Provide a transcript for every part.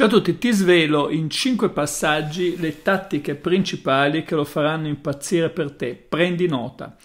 Ciao a tutti, ti svelo in 5 passaggi le tattiche principali che lo faranno impazzire per te. Prendi nota.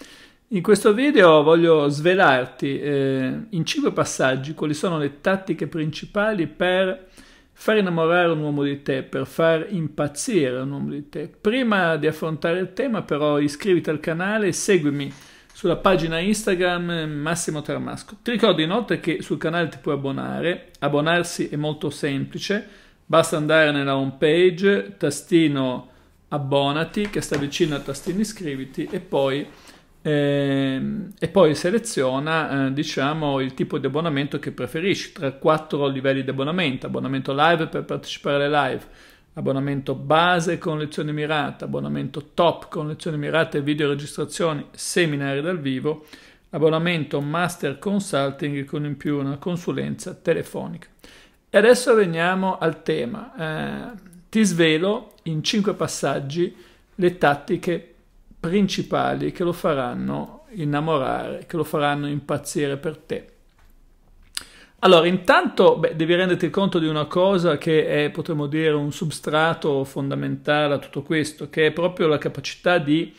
In questo video voglio svelarti eh, in 5 passaggi quali sono le tattiche principali per far innamorare un uomo di te, per far impazzire un uomo di te. Prima di affrontare il tema però iscriviti al canale e seguimi sulla pagina Instagram Massimo Tramasco. Ti ricordo inoltre che sul canale ti puoi abbonare, abbonarsi è molto semplice, Basta andare nella home page, tastino abbonati che sta vicino al tastino iscriviti e poi, ehm, e poi seleziona eh, diciamo il tipo di abbonamento che preferisci tra quattro livelli di abbonamento abbonamento live per partecipare alle live abbonamento base con lezioni mirate abbonamento top con lezioni mirate video registrazioni seminari dal vivo abbonamento master consulting con in più una consulenza telefonica e adesso veniamo al tema. Eh, ti svelo in cinque passaggi le tattiche principali che lo faranno innamorare, che lo faranno impazzire per te. Allora, intanto beh, devi renderti conto di una cosa che è, potremmo dire, un substrato fondamentale a tutto questo, che è proprio la capacità di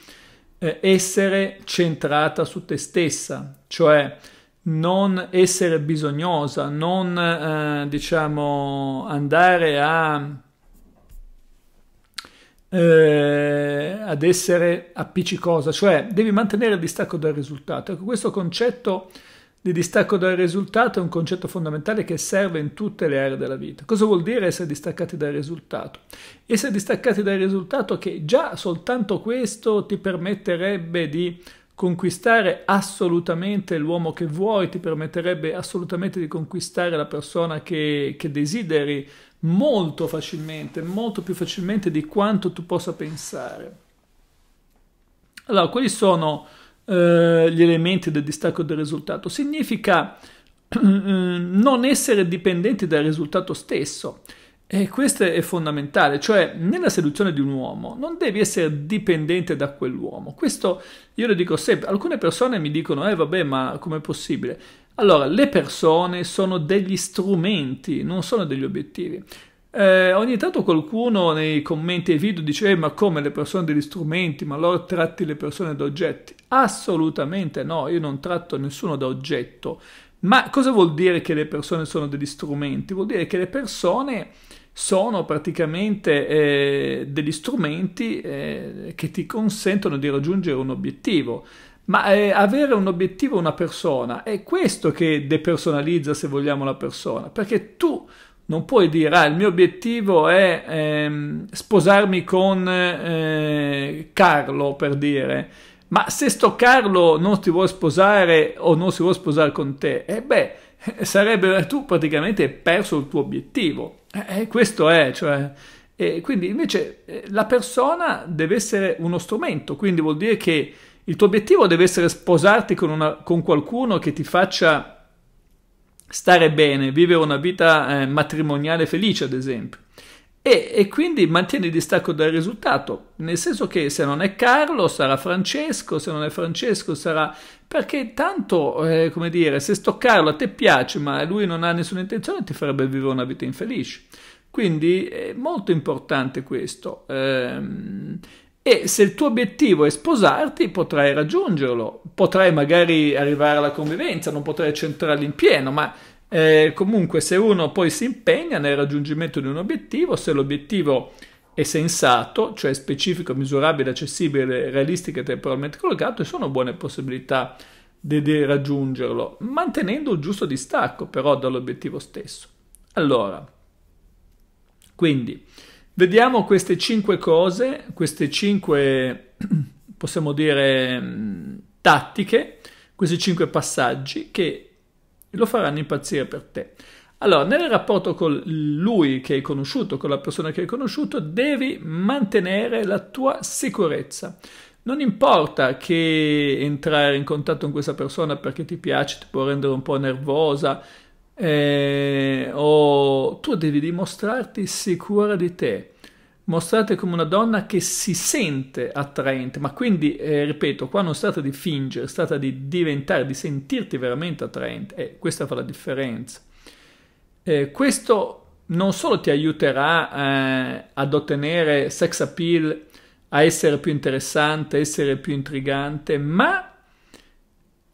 eh, essere centrata su te stessa, cioè non essere bisognosa, non eh, diciamo andare a, eh, ad essere appiccicosa, cioè devi mantenere il distacco dal risultato. Ecco, questo concetto di distacco dal risultato è un concetto fondamentale che serve in tutte le aree della vita. Cosa vuol dire essere distaccati dal risultato? Essere distaccati dal risultato che già soltanto questo ti permetterebbe di conquistare assolutamente l'uomo che vuoi, ti permetterebbe assolutamente di conquistare la persona che, che desideri molto facilmente, molto più facilmente di quanto tu possa pensare. Allora, quali sono eh, gli elementi del distacco del risultato? Significa eh, non essere dipendenti dal risultato stesso. E questo è fondamentale, cioè nella seduzione di un uomo non devi essere dipendente da quell'uomo. Questo io lo dico sempre, alcune persone mi dicono, eh vabbè, ma com'è possibile? Allora, le persone sono degli strumenti, non sono degli obiettivi. Eh, ogni tanto qualcuno nei commenti ai video dice, eh, ma come le persone degli strumenti, ma allora tratti le persone da oggetti? Assolutamente no, io non tratto nessuno da oggetto. Ma cosa vuol dire che le persone sono degli strumenti? Vuol dire che le persone sono praticamente eh, degli strumenti eh, che ti consentono di raggiungere un obiettivo. Ma eh, avere un obiettivo una persona è questo che depersonalizza, se vogliamo, la persona, perché tu non puoi dire, ah, il mio obiettivo è ehm, sposarmi con eh, Carlo, per dire, ma se sto Carlo non ti vuole sposare o non si vuole sposare con te, e eh beh, eh, sarebbe tu praticamente hai perso il tuo obiettivo. Eh, eh, questo è, cioè, eh, quindi invece eh, la persona deve essere uno strumento, quindi vuol dire che il tuo obiettivo deve essere sposarti con, una, con qualcuno che ti faccia stare bene, vivere una vita eh, matrimoniale felice, ad esempio e, e, quindi mantiene il distacco dal risultato, nel senso che se non è Carlo sarà Francesco, se non è Francesco sarà... perché tanto, eh, come dire, se sto Carlo a te piace ma lui non ha nessuna intenzione ti farebbe vivere una vita infelice. Quindi è molto importante questo. Ehm, e se il tuo obiettivo è sposarti potrai raggiungerlo, potrai magari arrivare alla convivenza, non potrai centrarli in pieno, ma eh, comunque, se uno poi si impegna nel raggiungimento di un obiettivo, se l'obiettivo è sensato, cioè specifico, misurabile, accessibile, realistico e temporalmente collocato, ci sono buone possibilità di, di raggiungerlo, mantenendo il giusto distacco però dall'obiettivo stesso. Allora, quindi vediamo queste cinque cose, queste cinque, possiamo dire, mm, tattiche, questi cinque passaggi che lo faranno impazzire per te. Allora, nel rapporto con lui che hai conosciuto, con la persona che hai conosciuto, devi mantenere la tua sicurezza. Non importa che entrare in contatto con questa persona perché ti piace, ti può rendere un po' nervosa, eh, o tu devi dimostrarti sicura di te mostrate come una donna che si sente attraente, ma quindi, eh, ripeto, qua non si tratta di fingere, si tratta di diventare, di sentirti veramente attraente e eh, questa fa la differenza. Eh, questo non solo ti aiuterà eh, ad ottenere sex appeal, a essere più interessante, a essere più intrigante, ma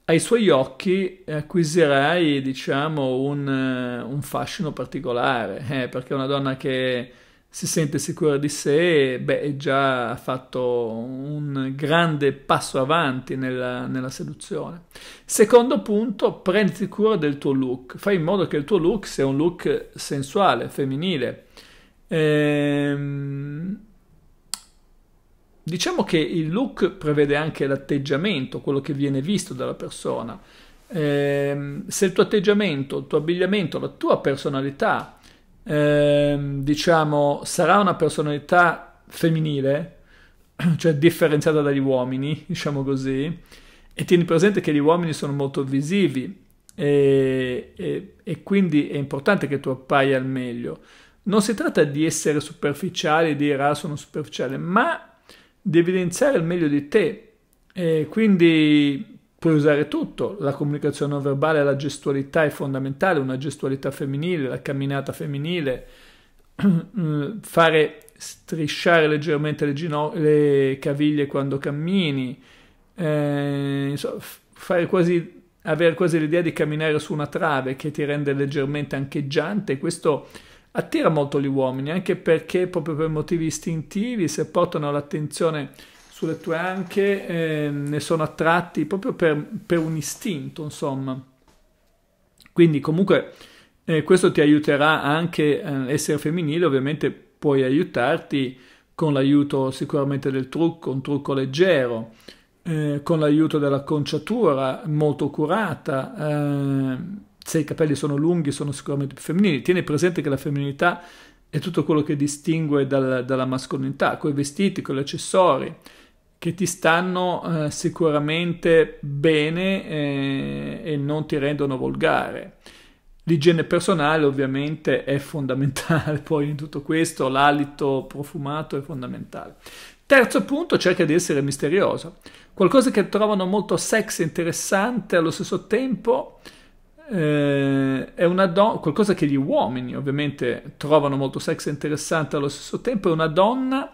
ai suoi occhi acquisirai, diciamo, un, eh, un fascino particolare, eh, perché una donna che si sente sicura di sé, beh, già ha fatto un grande passo avanti nella, nella, seduzione. Secondo punto, prenditi cura del tuo look, fai in modo che il tuo look sia un look sensuale, femminile. Ehm, diciamo che il look prevede anche l'atteggiamento, quello che viene visto dalla persona. Ehm, se il tuo atteggiamento, il tuo abbigliamento, la tua personalità ehm, diciamo, sarà una personalità femminile, cioè differenziata dagli uomini, diciamo così, e tieni presente che gli uomini sono molto visivi e, e, e quindi è importante che tu appaia al meglio. Non si tratta di essere superficiali, di dire ah sono superficiale, ma di evidenziare il meglio di te. E quindi Puoi usare tutto, la comunicazione non verbale, la gestualità è fondamentale, una gestualità femminile, la camminata femminile, fare strisciare leggermente le, gino- le caviglie quando cammini, eh, insomma, fare quasi avere quasi l'idea di camminare su una trave che ti rende leggermente ancheggiante, questo attira molto gli uomini, anche perché proprio per motivi istintivi, se portano l'attenzione sulle tue anche eh, ne sono attratti proprio per, per, un istinto, insomma. Quindi comunque eh, questo ti aiuterà anche, eh, essere femminile ovviamente puoi aiutarti con l'aiuto sicuramente del trucco, un trucco leggero, eh, con l'aiuto dell'acconciatura molto curata, eh, se i capelli sono lunghi sono sicuramente più femminili. Tieni presente che la femminilità è tutto quello che distingue dal, dalla mascolinità, con i vestiti, con gli accessori, che ti stanno eh, sicuramente bene eh, e non ti rendono volgare. L'igiene personale ovviamente è fondamentale, poi in tutto questo l'alito profumato è fondamentale. Terzo punto, cerca di essere misterioso. Qualcosa che trovano molto sexy e interessante allo stesso tempo eh, è una donna, qualcosa che gli uomini ovviamente trovano molto sexy e interessante allo stesso tempo, è una donna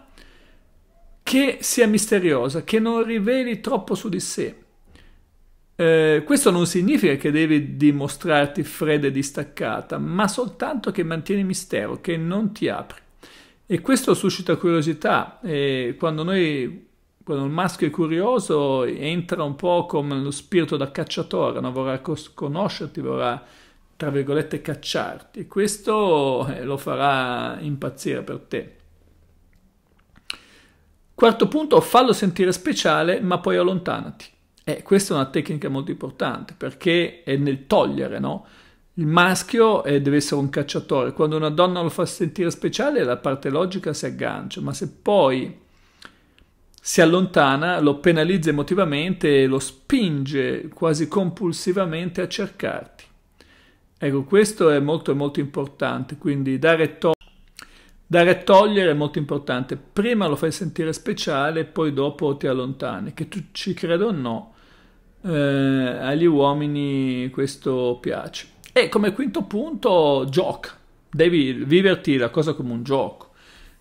che sia misteriosa, che non riveli troppo su di sé. Eh, questo non significa che devi dimostrarti fredda e distaccata, ma soltanto che mantieni mistero, che non ti apri. E questo suscita curiosità. E quando, noi, quando il maschio è curioso, entra un po' come lo spirito da cacciatore, no? vorrà conoscerti, vorrà tra virgolette cacciarti. E questo eh, lo farà impazzire per te. Quarto punto, fallo sentire speciale ma poi allontanati. Eh, questa è una tecnica molto importante perché è nel togliere, no? Il maschio eh, deve essere un cacciatore, quando una donna lo fa sentire speciale la parte logica si aggancia, ma se poi si allontana, lo penalizza emotivamente e lo spinge quasi compulsivamente a cercarti. Ecco, questo è molto molto importante, quindi dare to- Dare e togliere è molto importante. Prima lo fai sentire speciale, poi dopo ti allontani. Che tu ci creda o no, eh, agli uomini questo piace. E come quinto punto, gioca. Devi viverti la cosa come un gioco.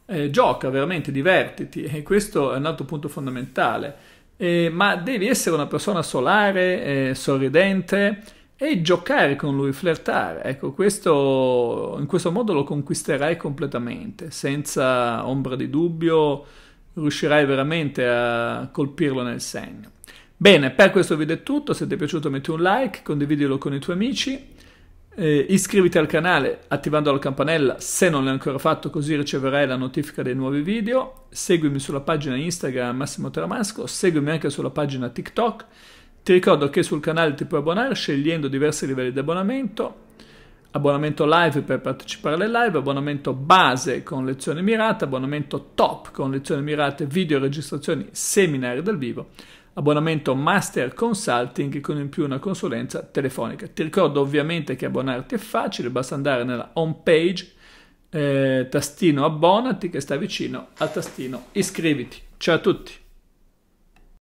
Eh, gioca veramente, divertiti. E questo è un altro punto fondamentale. Eh, ma devi essere una persona solare, eh, sorridente e giocare con lui, flirtare. Ecco, questo, in questo modo lo conquisterai completamente, senza ombra di dubbio riuscirai veramente a colpirlo nel segno. Bene, per questo video è tutto, se ti è piaciuto metti un like, condividilo con i tuoi amici, eh, iscriviti al canale attivando la campanella se non l'hai ancora fatto così riceverai la notifica dei nuovi video, seguimi sulla pagina Instagram Massimo Teramasco, seguimi anche sulla pagina TikTok ti ricordo che sul canale ti puoi abbonare scegliendo diversi livelli di abbonamento, abbonamento live per partecipare alle live, abbonamento base con lezioni mirate, abbonamento top con lezioni mirate, video registrazioni, seminari dal vivo, abbonamento master consulting con in più una consulenza telefonica. Ti ricordo ovviamente che abbonarti è facile, basta andare nella home page, eh, tastino abbonati che sta vicino al tastino iscriviti. Ciao a tutti!